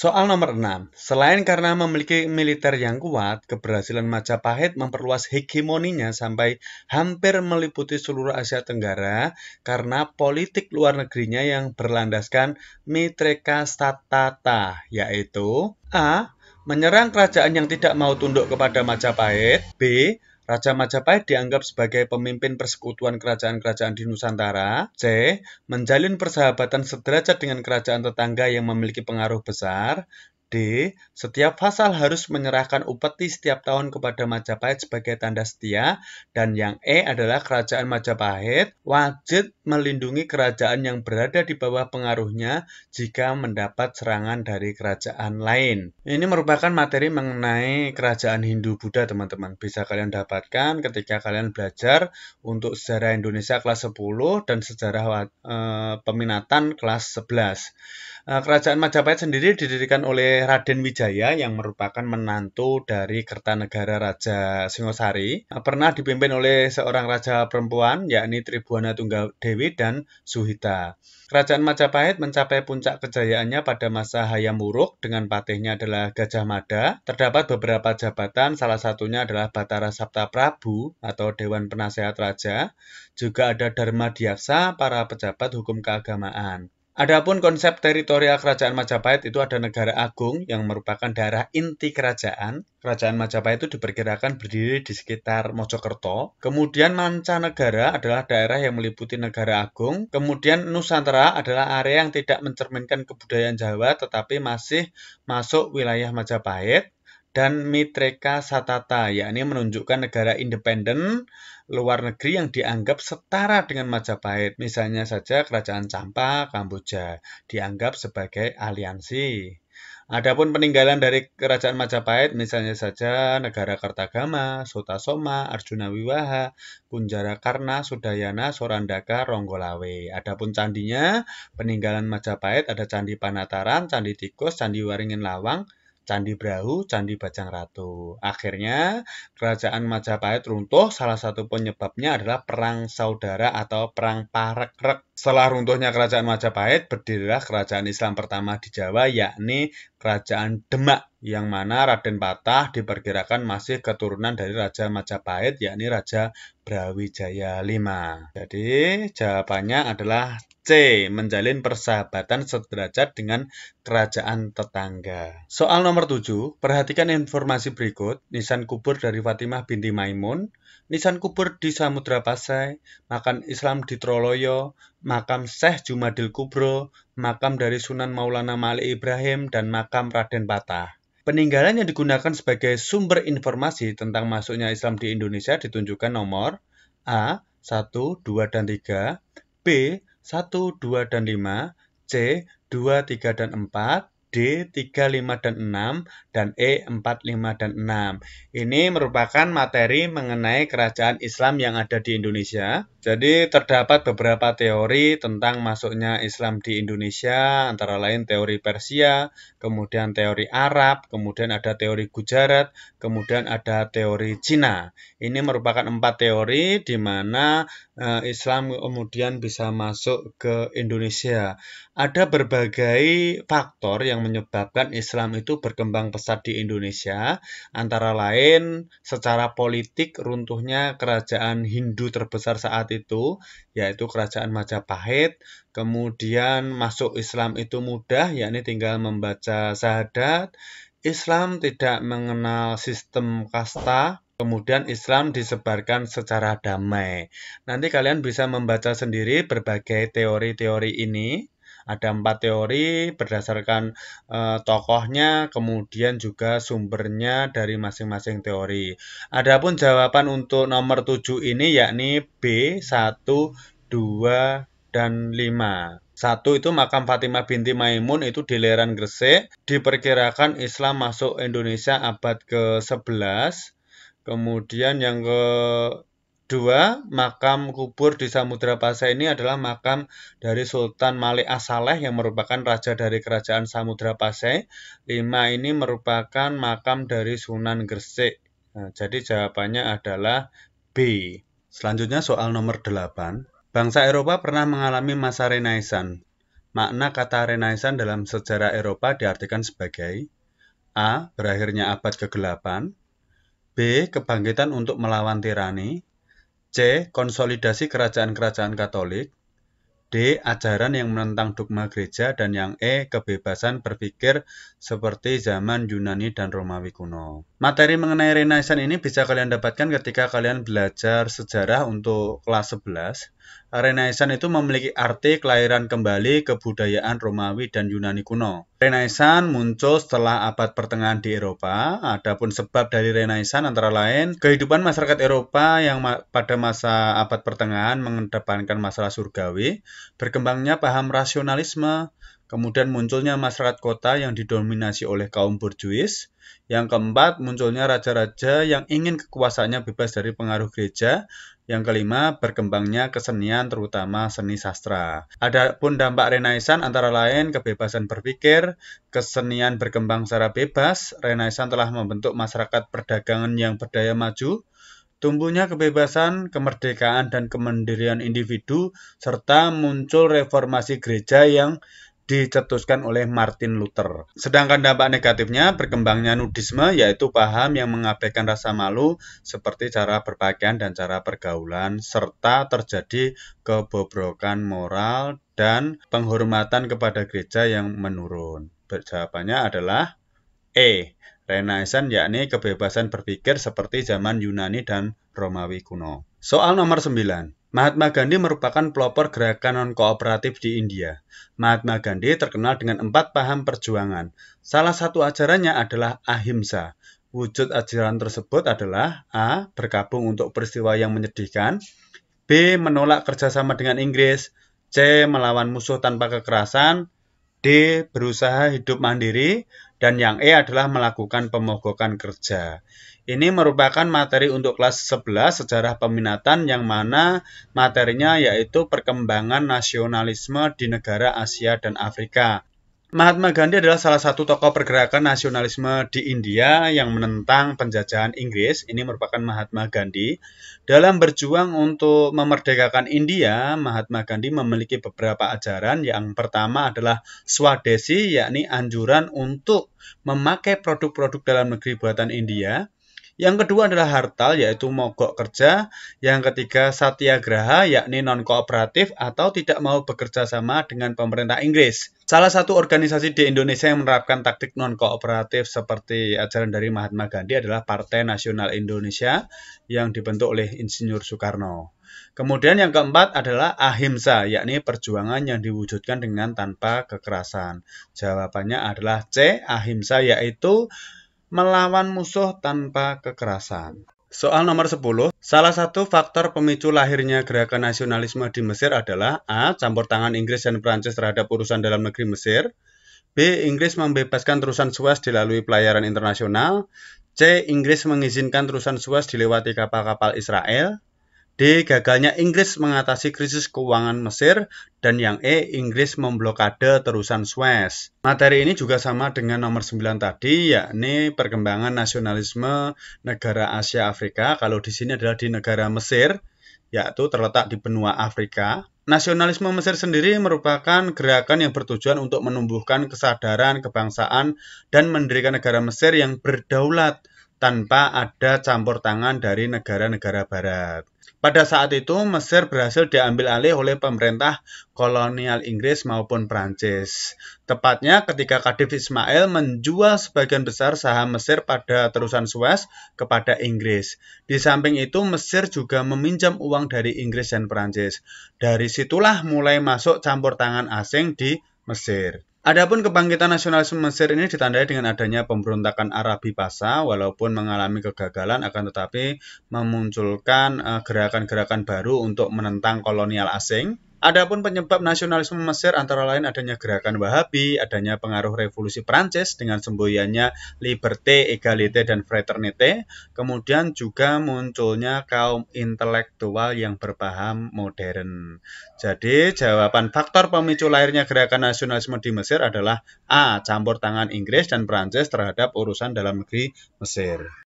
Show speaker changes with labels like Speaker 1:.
Speaker 1: Soal nomor 6. Selain karena memiliki militer yang kuat, keberhasilan Majapahit memperluas hegemoninya sampai hampir meliputi seluruh Asia Tenggara karena politik luar negerinya yang berlandaskan Mitreka Statata, yaitu A. Menyerang kerajaan yang tidak mau tunduk kepada Majapahit B Raja Majapahit dianggap sebagai pemimpin persekutuan kerajaan-kerajaan di Nusantara. C. Menjalin persahabatan sederajat dengan kerajaan tetangga yang memiliki pengaruh besar. D. Setiap pasal harus menyerahkan upeti setiap tahun kepada Majapahit sebagai tanda setia. Dan yang E adalah kerajaan Majapahit wajib melindungi kerajaan yang berada di bawah pengaruhnya jika mendapat serangan dari kerajaan lain. Ini merupakan materi mengenai kerajaan Hindu Buddha teman-teman. Bisa kalian dapatkan ketika kalian belajar untuk sejarah Indonesia kelas 10 dan sejarah eh, peminatan kelas 11. Eh, kerajaan Majapahit sendiri didirikan oleh oleh Raden Wijaya yang merupakan menantu dari Kertanegara Raja Singosari. Pernah dipimpin oleh seorang raja perempuan yakni Tribuana Tunggal Dewi dan Suhita. Kerajaan Majapahit mencapai puncak kejayaannya pada masa Hayam Wuruk dengan patihnya adalah Gajah Mada. Terdapat beberapa jabatan, salah satunya adalah Batara Sabta Prabu atau Dewan Penasehat Raja. Juga ada Dharma Diaksa, para pejabat hukum keagamaan. Adapun konsep teritorial kerajaan Majapahit itu ada negara agung yang merupakan daerah inti kerajaan. Kerajaan Majapahit itu diperkirakan berdiri di sekitar Mojokerto. Kemudian mancanegara adalah daerah yang meliputi negara agung. Kemudian Nusantara adalah area yang tidak mencerminkan kebudayaan Jawa tetapi masih masuk wilayah Majapahit dan Mitreka Satata, yakni menunjukkan negara independen luar negeri yang dianggap setara dengan Majapahit. Misalnya saja Kerajaan Campa, Kamboja, dianggap sebagai aliansi. Adapun peninggalan dari Kerajaan Majapahit, misalnya saja negara Kartagama, Soma, Arjuna Wiwaha, Kunjara Karna, Sudayana, Sorandaka, Ronggolawe. Adapun candinya, peninggalan Majapahit ada Candi Panataran, Candi Tikus, Candi Waringin Lawang, Candi Brahu, Candi Bajang Ratu. Akhirnya, kerajaan Majapahit runtuh, salah satu penyebabnya adalah perang saudara atau perang Parekrek. Setelah runtuhnya kerajaan Majapahit, berdirilah kerajaan Islam pertama di Jawa, yakni kerajaan Demak yang mana Raden Patah diperkirakan masih keturunan dari Raja Majapahit yakni Raja Brawijaya V. Jadi jawabannya adalah C. Menjalin persahabatan sederajat dengan kerajaan tetangga. Soal nomor 7, perhatikan informasi berikut. Nisan kubur dari Fatimah binti Maimun, nisan kubur di Samudra Pasai, makan Islam di Troloyo, makam Syekh Jumadil Kubro, makam dari Sunan Maulana Malik Ibrahim, dan makam Raden Patah. Peninggalan yang digunakan sebagai sumber informasi tentang masuknya Islam di Indonesia ditunjukkan nomor A, 1, 2, dan 3, B, 1, 2, dan 5, C, 2, 3, dan 4, D, 3, 5, dan 6, dan E, 4, 5, dan 6. Ini merupakan materi mengenai kerajaan Islam yang ada di Indonesia. Jadi terdapat beberapa teori tentang masuknya Islam di Indonesia, antara lain teori Persia, kemudian teori Arab, kemudian ada teori Gujarat, kemudian ada teori Cina. Ini merupakan empat teori di mana eh, Islam kemudian bisa masuk ke Indonesia. Ada berbagai faktor yang menyebabkan Islam itu berkembang pesat di Indonesia, antara lain secara politik runtuhnya kerajaan Hindu terbesar saat saat itu, yaitu Kerajaan Majapahit. Kemudian masuk Islam itu mudah, yakni tinggal membaca syahadat. Islam tidak mengenal sistem kasta, Kemudian Islam disebarkan secara damai. Nanti kalian bisa membaca sendiri berbagai teori-teori ini. Ada empat teori berdasarkan e, tokohnya, kemudian juga sumbernya dari masing-masing teori. Adapun jawaban untuk nomor 7 ini yakni B, 1, 2, dan 5. Satu itu makam Fatimah binti Maimun itu di Leran Gresik. Diperkirakan Islam masuk Indonesia abad ke-11. Kemudian yang ke Dua, makam kubur di Samudra Pasai ini adalah makam dari Sultan Malik Asaleh yang merupakan raja dari kerajaan Samudra Pasai. Lima ini merupakan makam dari Sunan Gresik. Nah, jadi jawabannya adalah B. Selanjutnya soal nomor delapan. Bangsa Eropa pernah mengalami masa Renaissance. Makna kata Renaissance dalam sejarah Eropa diartikan sebagai A. Berakhirnya abad kegelapan B. Kebangkitan untuk melawan tirani C. Konsolidasi kerajaan-kerajaan Katolik. D. Ajaran yang menentang dogma gereja dan yang E. Kebebasan berpikir seperti zaman Yunani dan Romawi kuno. Materi mengenai Renaissance ini bisa kalian dapatkan ketika kalian belajar sejarah untuk kelas 11 Renaissance itu memiliki arti kelahiran kembali kebudayaan Romawi dan Yunani kuno. Renaissance muncul setelah abad pertengahan di Eropa. Adapun sebab dari Renaissance antara lain kehidupan masyarakat Eropa yang ma pada masa abad pertengahan mengedepankan masalah surgawi, berkembangnya paham rasionalisme, kemudian munculnya masyarakat kota yang didominasi oleh kaum burjuis, yang keempat munculnya raja-raja yang ingin kekuasaannya bebas dari pengaruh gereja yang kelima, berkembangnya kesenian terutama seni sastra. Adapun dampak Renaissance antara lain kebebasan berpikir, kesenian berkembang secara bebas, Renaissance telah membentuk masyarakat perdagangan yang berdaya maju, tumbuhnya kebebasan, kemerdekaan, dan kemandirian individu, serta muncul reformasi gereja yang dicetuskan oleh Martin Luther. Sedangkan dampak negatifnya berkembangnya nudisme yaitu paham yang mengabaikan rasa malu seperti cara berpakaian dan cara pergaulan serta terjadi kebobrokan moral dan penghormatan kepada gereja yang menurun. Jawabannya adalah E. Renaissance yakni kebebasan berpikir seperti zaman Yunani dan Romawi kuno. Soal nomor 9. Mahatma Gandhi merupakan pelopor gerakan non-kooperatif di India. Mahatma Gandhi terkenal dengan empat paham perjuangan. Salah satu ajarannya adalah ahimsa. Wujud ajaran tersebut adalah A. Berkabung untuk peristiwa yang menyedihkan B. Menolak kerjasama dengan Inggris C. Melawan musuh tanpa kekerasan D. Berusaha hidup mandiri dan yang E adalah melakukan pemogokan kerja. Ini merupakan materi untuk kelas 11 sejarah peminatan yang mana materinya yaitu perkembangan nasionalisme di negara Asia dan Afrika Mahatma Gandhi adalah salah satu tokoh pergerakan nasionalisme di India yang menentang penjajahan Inggris. Ini merupakan Mahatma Gandhi. Dalam berjuang untuk memerdekakan India, Mahatma Gandhi memiliki beberapa ajaran. Yang pertama adalah swadesi, yakni anjuran untuk memakai produk-produk dalam negeri buatan India. Yang kedua adalah hartal yaitu mogok kerja. Yang ketiga satyagraha yakni non kooperatif atau tidak mau bekerja sama dengan pemerintah Inggris. Salah satu organisasi di Indonesia yang menerapkan taktik non kooperatif seperti ajaran dari Mahatma Gandhi adalah Partai Nasional Indonesia yang dibentuk oleh Insinyur Soekarno. Kemudian yang keempat adalah ahimsa, yakni perjuangan yang diwujudkan dengan tanpa kekerasan. Jawabannya adalah C, ahimsa yaitu melawan musuh tanpa kekerasan. Soal nomor 10, salah satu faktor pemicu lahirnya gerakan nasionalisme di Mesir adalah A. Campur tangan Inggris dan Prancis terhadap urusan dalam negeri Mesir B. Inggris membebaskan terusan Suez dilalui pelayaran internasional C. Inggris mengizinkan terusan Suez dilewati kapal-kapal Israel D. Gagalnya Inggris mengatasi krisis keuangan Mesir. Dan yang E. Inggris memblokade terusan Suez. Materi ini juga sama dengan nomor 9 tadi, yakni perkembangan nasionalisme negara Asia Afrika. Kalau di sini adalah di negara Mesir, yaitu terletak di benua Afrika. Nasionalisme Mesir sendiri merupakan gerakan yang bertujuan untuk menumbuhkan kesadaran kebangsaan dan mendirikan negara Mesir yang berdaulat tanpa ada campur tangan dari negara-negara barat. Pada saat itu, Mesir berhasil diambil alih oleh pemerintah kolonial Inggris maupun Prancis. Tepatnya ketika Kadif Ismail menjual sebagian besar saham Mesir pada terusan Suez kepada Inggris. Di samping itu, Mesir juga meminjam uang dari Inggris dan Prancis. Dari situlah mulai masuk campur tangan asing di Mesir. Adapun kebangkitan nasionalisme Mesir ini ditandai dengan adanya pemberontakan Arabi Pasa, walaupun mengalami kegagalan, akan tetapi memunculkan eh, gerakan-gerakan baru untuk menentang kolonial asing. Adapun penyebab nasionalisme Mesir antara lain adanya gerakan Wahabi, adanya pengaruh revolusi Prancis dengan semboyannya liberté, égalité dan fraternité, kemudian juga munculnya kaum intelektual yang berpaham modern. Jadi, jawaban faktor pemicu lahirnya gerakan nasionalisme di Mesir adalah A. campur tangan Inggris dan Prancis terhadap urusan dalam negeri Mesir.